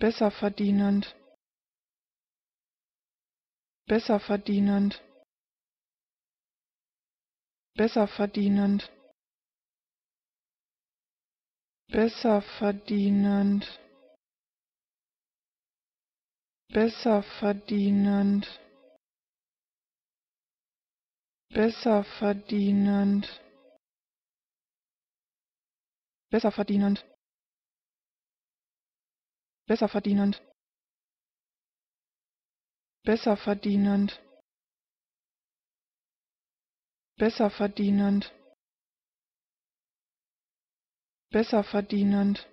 besser besser besser besser verdienend verdienend verdienend verdienend besser verdienend besser verdienend besser verdienend besser besser verdienend verdienend besser verdienend besser verdienend